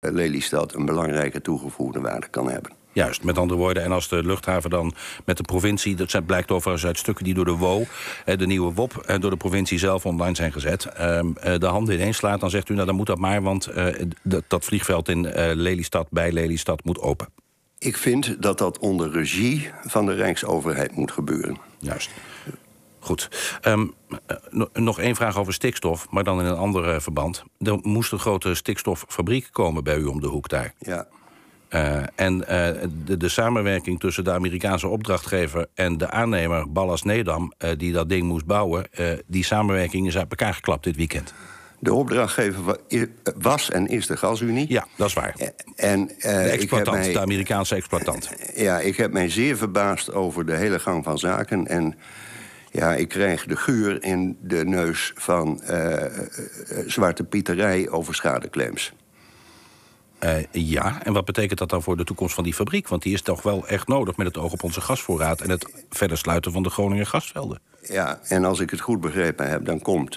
Eh, Lelystad een belangrijke toegevoegde waarde kan hebben. Juist, met andere woorden, en als de luchthaven dan met de provincie... dat blijkt overigens uit stukken die door de WO, eh, de nieuwe WOP... Eh, door de provincie zelf online zijn gezet, ehm, de handen ineens slaat... dan zegt u, nou dan moet dat maar, want dat vliegveld in Lelystad... bij Lelystad moet open. Ik vind dat dat onder regie van de Rijksoverheid moet gebeuren. Juist. Goed. Ehm, eh, nog één vraag over stikstof, maar dan in een ander eh, verband. Er moest een grote stikstoffabriek komen bij u om de hoek daar. Ja. Eh, en de, de, samenwerking tussen de Amerikaanse opdrachtgever en de aannemer Ballas Nedam, die dat ding moest bouwen, die samenwerking is uit elkaar geklapt dit weekend. De opdrachtgever was en is de Gasunie. Ja, dat is waar. En, de exploitant, mij, de Amerikaanse exploitant. Ja, ik heb mij zeer verbaasd over de hele gang van zaken. En ja, ik krijg de geur in de neus van eh, eh, eh, Zwarte Pieterij over schadeclaims. ja, en wat betekent dat dan voor de toekomst van die fabriek? Want die is toch wel echt nodig met het oog op onze gasvoorraad... en het verder sluiten van de Groningen gasvelden. Ja, en als ik het goed begrepen heb, dan komt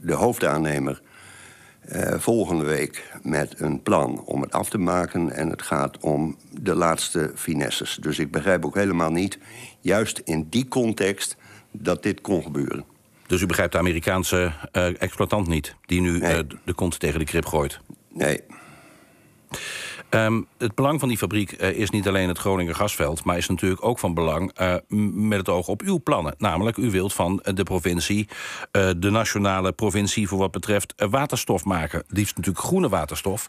de hoofdaannemer... volgende week met een plan om het af te maken. En het gaat om de laatste finesses. Dus ik begrijp ook helemaal niet, juist in die context, dat dit kon gebeuren. Dus u begrijpt de Amerikaanse eh, exploitant niet, die nu eh, de kont tegen de krip gooit? Nee. Ehm, het belang van die fabriek eh, is niet alleen het Groninger gasveld, maar is natuurlijk ook van belang met het oog op uw plannen. Namelijk, u wilt van de provincie, de nationale provincie voor wat betreft waterstof maken. Liefst natuurlijk groene waterstof.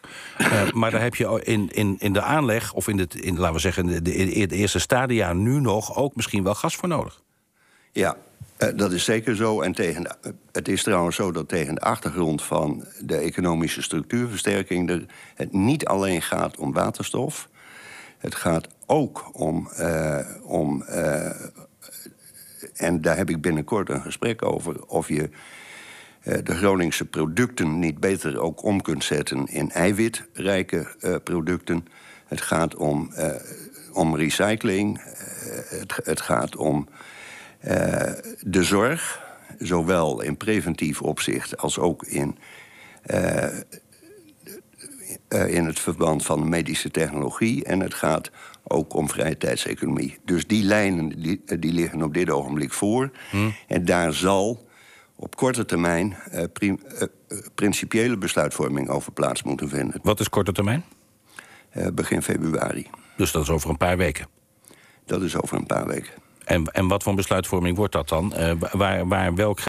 maar daar heb je in, in, in de aanleg, of in, het, in, laten we zeggen, in de, in de eerste stadia nu nog ook misschien wel gas voor nodig. Ja, eh, dat is zeker zo. En tegen, eh, het is trouwens zo dat tegen de achtergrond van de economische structuurversterking het niet alleen gaat om waterstof. Het gaat ook om. Eh, om en daar heb ik binnenkort een gesprek over. Of je de Groningse producten niet beter ook om kunt zetten in eiwitrijke producten. Het gaat om, om recycling. Het, het, gaat om eh, de zorg, zowel in preventief opzicht als ook in, eh, eh, in het verband van medische technologie. En het gaat ook om vrije tijdseconomie. Dus die lijnen die, liggen op dit ogenblik voor. Hmm. En daar zal op korte termijn principiële besluitvorming over plaats moeten vinden. Wat is korte termijn? begin februari. Dus dat is over een paar weken? Dat is over een paar weken. En, en wat voor besluitvorming wordt dat dan? Eh, waar, waar welk